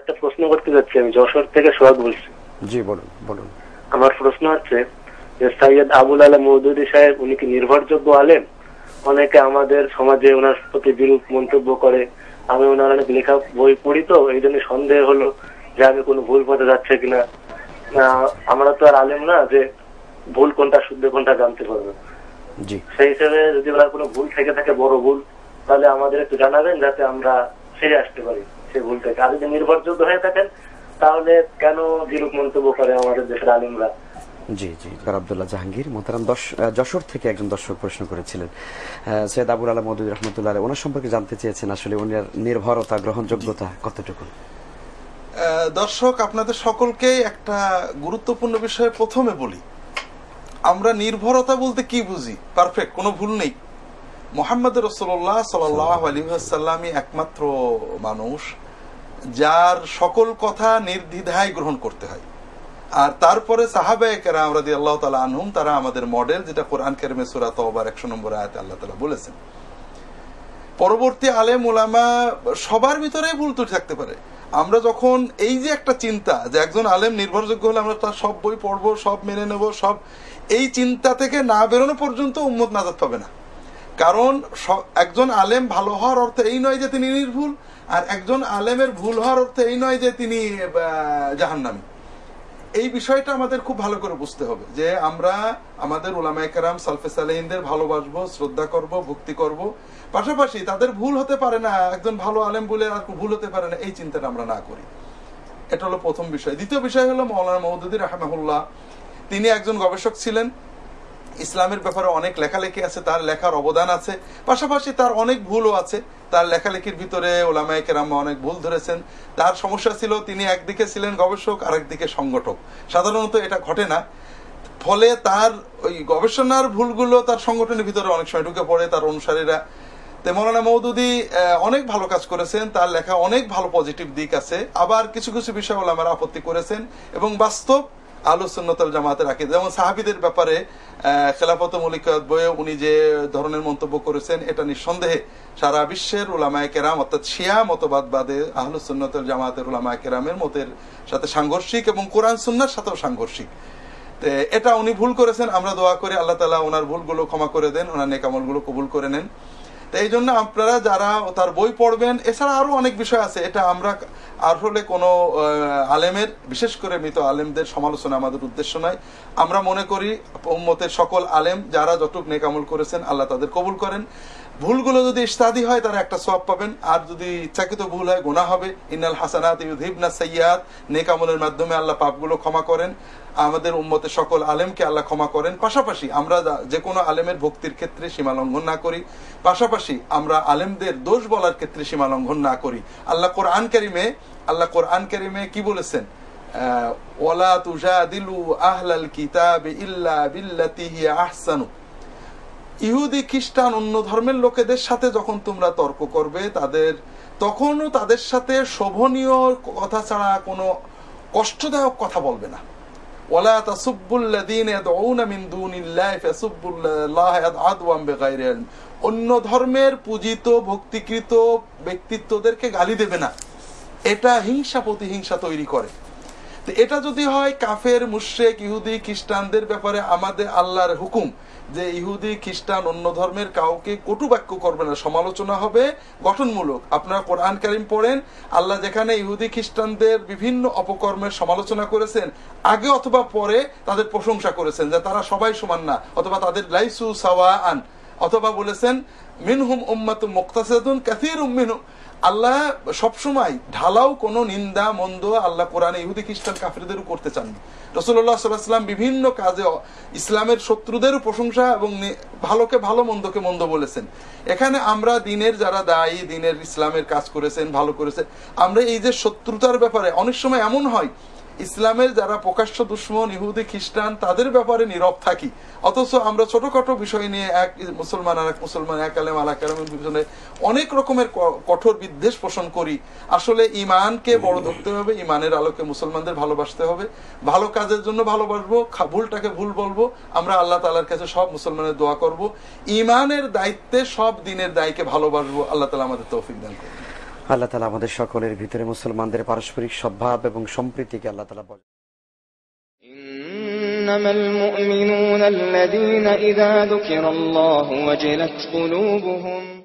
একটা প্রশ্ন করতে যাচ্ছি আমি যশোর থেকে সোহাগ বলছি জি বলুন বলুন আমার প্রশ্ন হচ্ছে যে সৈয়দ আবুল আলম মৌদুদি সাহেব উনি কি নির্ভরযোগ্য আলেম অনেকে আমাদের সমাজে ওনার প্রতি বিরূপ মন্তব্য করে আমি ওনার অনেক লেখা বই পড়ি তো এই জন্য সন্দেহ হলো যে আমি কোনো ভুল পথে যাচ্ছে কিনা আমরা তো আর আলেম না যে ভুল কোনটা শুদ্ধ কোনটা জানতে পারবে জি সেই হিসেবে যদি ওরা কোনো ভুল থেকে থাকে বড় ভুল তাহলে আমাদের একটু জানাবেন যাতে আমরা ফিরে আসতে পারি সে ভুল থেকে আর যদি নির্ভরযোগ্য হয়ে থাকেন তাহলে কেন বিরূপ মন্তব্য করে আমাদের দেশের আলিমরা জি জি আব্দুল্লাহ জাহাঙ্গীর মোতারাম যশোর থেকে একজন দর্শক প্রশ্ন করেছিলেন সৈয়দ আবুল আলম মদুদ রহমতুল্লাহ ওনার সম্পর্কে জানতে চেয়েছেন আসলে ওনার নির্ভরতা গ্রহণযোগ্যতা কতটুকু দর্শক আপনাদের সকলকে একটা গুরুত্বপূর্ণ বিষয়ে প্রথমে বলি আমরা নির্ভরতা বলতে কি বুঝি পারফেক্ট কোনো ভুল নেই মোহাম্মদ রসোল্লাহ সাল্লাহ আলিহাসাল্লামই একমাত্র মানুষ যার সকল কথা নির্দ্বিধায় গ্রহণ করতে হয় আর তারপরে সাহাবায়কেরা আমরা দিয়ে আল্লাহ তালা আনহুম তারা আমাদের মডেল যেটা কোরআন কেরমে সুরা তবার একশো নম্বর আয়াত আল্লাহ তালা বলেছেন পরবর্তী আলেম ওলামা সবার ভিতরেই ভুল তুলে থাকতে পারে আমরা যখন এই যে একটা চিন্তা যে একজন আলেম নির্ভরযোগ্য হলে আমরা তার সব বই পড়বো সব মেনে নেব সব এই চিন্তা থেকে না বেরোনো পর্যন্ত উম্মত নাজাদ পাবে না কারণ একজন আলেম ভালো হওয়ার অর্থ এই নয় যে তিনি নির্ভুল আর একজন আলেমের ভুল হওয়ার অর্থ এই নয় যে তিনি জাহান্নামী এই বিষয়টা আমাদের খুব ভালো করে বুঝতে হবে যে আমরা আমাদের ওলামায়াম সালফে সালেহিনদের ভালোবাসবো শ্রদ্ধা করব ভক্তি করব পাশাপাশি তাদের ভুল হতে পারে না একজন ভালো আলেম বলে আর ভুল হতে পারে না এই চিন্তাটা আমরা না করি এটা হলো প্রথম বিষয় দ্বিতীয় বিষয় হলো মৌলানা মৌদুদ্দিন রাহমাহুল্লাহ তিনি একজন গবেষক ছিলেন ইসলামের ব্যাপারে অনেক লেখালেখি আছে তার লেখার অবদান আছে পাশাপাশি তার অনেক ভুলও আছে তার লেখালেখির ভিতরে ওলামায় কেরাম্মা অনেক ভুল ধরেছেন তার সমস্যা ছিল তিনি একদিকে ছিলেন গবেষক আরেকদিকে সংগঠক সাধারণত এটা ঘটে না ফলে তার ওই গবেষণার ভুলগুলো তার সংগঠনের ভিতরে অনেক সময় ঢুকে পড়ে তার অনুসারীরা তো মৌলানা মৌদুদি অনেক ভালো কাজ করেছেন তার লেখা অনেক ভালো পজিটিভ দিক আছে আবার কিছু কিছু বিষয় ওলামারা আপত্তি করেছেন এবং বাস্তব আলোসন্নতাল জামাতের আকিদা যেমন সাহাবিদের ব্যাপারে খেলাফত মলিকাত বইয়ে উনি যে ধরনের মন্তব্য করেছেন এটা নিঃসন্দেহে সারা বিশ্বের উলামায় কেরাম অর্থাৎ শিয়া মতবাদ বাদে আহলুসন্নতল জামাতের উলামায় কেরামের মতের সাথে সাংঘর্ষিক এবং কোরআন সুন্নার সাথেও সাংঘর্ষিক এটা উনি ভুল করেছেন আমরা দোয়া করি আল্লাহ তালা ওনার ভুলগুলো ক্ষমা করে দেন ওনার নেকামলগুলো কবুল করে নেন তো এই জন্য আপনারা যারা তার বই পড়বেন এছাড়া আরও অনেক বিষয় আছে এটা আমরা আর হলে কোনো আলেমের বিশেষ করে মৃত আলেমদের সমালোচনা আমাদের উদ্দেশ্য নয় আমরা মনে করি উম্মতের সকল আলেম যারা যতটুক নেকামল করেছেন আল্লাহ তাদের কবুল করেন ভুলগুলো যদি ইস্তাদি হয় তারা একটা সব পাবেন আর যদি ইচ্ছাকৃত ভুল হয় গোনা হবে ইনাল হাসানাত ইউধিবনা সৈয়াদ নেকামলের মাধ্যমে আল্লাহ পাপগুলো ক্ষমা করেন আমাদের উম্মতে সকল আলেমকে আল্লাহ ক্ষমা করেন পাশাপাশি আমরা যে কোনো আলেমের ভক্তির ক্ষেত্রে সীমা লঙ্ঘন না করি পাশাপাশি আমরা আলেমদের দোষ বলার ক্ষেত্রে সীমা লঙ্ঘন না করি আল্লাহ কোরআন কারিমে আল্লাহ কোরআন কারিমে কি বলেছেন ওয়ালা তুজাদিলু আহলাল কিতাব ইল্লা হিয়া আহসানু ইহুদি খ্রিস্টান অন্য ধর্মের লোকেদের সাথে যখন তোমরা তর্ক করবে তাদের তখনও তাদের সাথে শোভনীয় কথা ছাড়া কোনো কষ্টদায়ক কথা বলবে না ওলা তাসুবুল্লাদিন অন্য ধর্মের পূজিত ভক্তিকৃত ব্যক্তিত্বদেরকে গালি দেবে না এটা হিংসা প্রতিহিংসা তৈরি করে এটা যদি হয় কাফের মুশ্রেক ইহুদি খ্রিস্টানদের ব্যাপারে আমাদের আল্লাহর হুকুম যে ইহুদি খ্রিস্টান অন্য ধর্মের কাউকে কটু বাক্য করবে না সমালোচনা হবে গঠনমূলক আপনারা কোরআন কারিম পড়েন আল্লাহ যেখানে ইহুদি খ্রিস্টানদের বিভিন্ন অপকর্মের সমালোচনা করেছেন আগে অথবা পরে তাদের প্রশংসা করেছেন যে তারা সবাই সমান না অথবা তাদের লাইসু সাওয়া আন অথবা বলেছেন মিনহুম উম্মাতু মুক্তাসাদুন কাসির মিনহুম আল্লাহ সবসময় ঢালাও কোন নিন্দা মন্দ আল্লাহ কোরআনে ইহুদি খ্রিস্টান কাফেরদেরও করতে চান রসুল্লাহ সাল্লাহাম বিভিন্ন কাজে ইসলামের শত্রুদেরও প্রশংসা এবং ভালোকে ভালো মন্দকে মন্দ বলেছেন এখানে আমরা দিনের যারা দায়ী দিনের ইসলামের কাজ করেছেন ভালো করেছেন আমরা এই যে শত্রুতার ব্যাপারে অনেক সময় এমন হয় ইসলামের যারা প্রকাশ্য দুশ্মন ইহুদি খ্রিস্টান তাদের ব্যাপারে নীরব থাকি অথচ আমরা ছোটখাটো বিষয় নিয়ে এক মুসলমান আর এক মুসলমান এক আলেম আল আকালেমের পিছনে অনেক রকমের কঠোর বিদ্বেষ পোষণ করি আসলে ইমানকে বড় ধরতে হবে ইমানের আলোকে মুসলমানদের ভালোবাসতে হবে ভালো কাজের জন্য ভালোবাসবো ভুলটাকে ভুল বলবো আমরা আল্লাহ তালার কাছে সব মুসলমানের দোয়া করব ইমানের দায়িত্বে সব দিনের দায়কে ভালোবাসবো আল্লাহ তালা আমাদের তৌফিক দান করবেন আল্লাহ তালা আমাদের সকলের ভিতরে মুসলমানদের পারস্পরিক সদ্ভাব এবং সম্প্রীতিকে আল্লাহ তালা বলে إنما المؤمنون الذين إذا ذكر الله وجلت قلوبهم